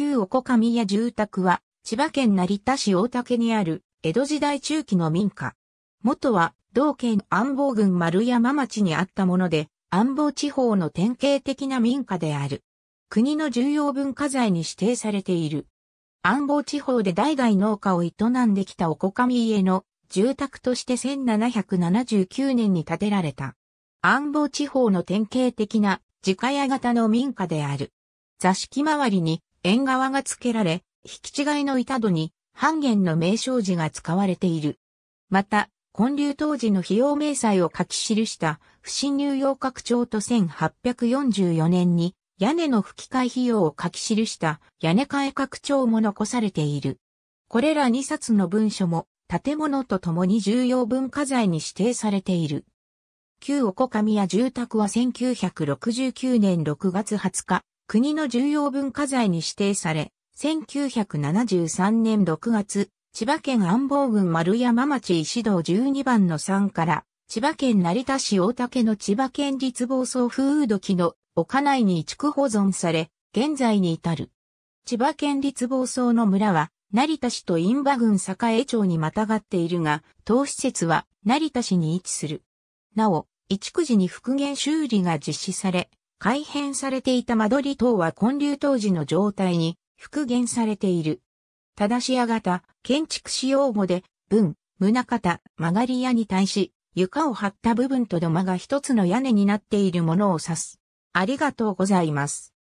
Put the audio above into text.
旧おこかみや住宅は、千葉県成田市大竹にある、江戸時代中期の民家。元は、同県安房郡丸山町にあったもので、安房地方の典型的な民家である。国の重要文化財に指定されている。安房地方で代々農家を営んできたおこかみ家の住宅として1779年に建てられた。安房地方の典型的な自家屋型の民家である。座敷周りに縁側が付けられ、引き違いの板戸に半減の名称字が使われている。また、建立当時の費用明細を書き記した不審入用拡張と1844年に屋根の吹き替え費用を書き記した屋根替え拡張も残されている。これら2冊の文書も建物とともに重要文化財に指定されている。旧おこかみや住宅は1969年6月20日、国の重要文化財に指定され、1973年6月、千葉県安房郡丸山町石堂12番の3から、千葉県成田市大竹の千葉県立房総風土記の丘内に移築保存され、現在に至る。千葉県立房総の村は、成田市と印旛郡栄町にまたがっているが、当施設は成田市に位置する。なお、移築時に復元修理が実施され、改変されていた間取り等は建立当時の状態に復元されている。正し屋型、建築使用語で、文、胸型、曲がり屋に対し、床を張った部分と土間が一つの屋根になっているものを指す。ありがとうございます。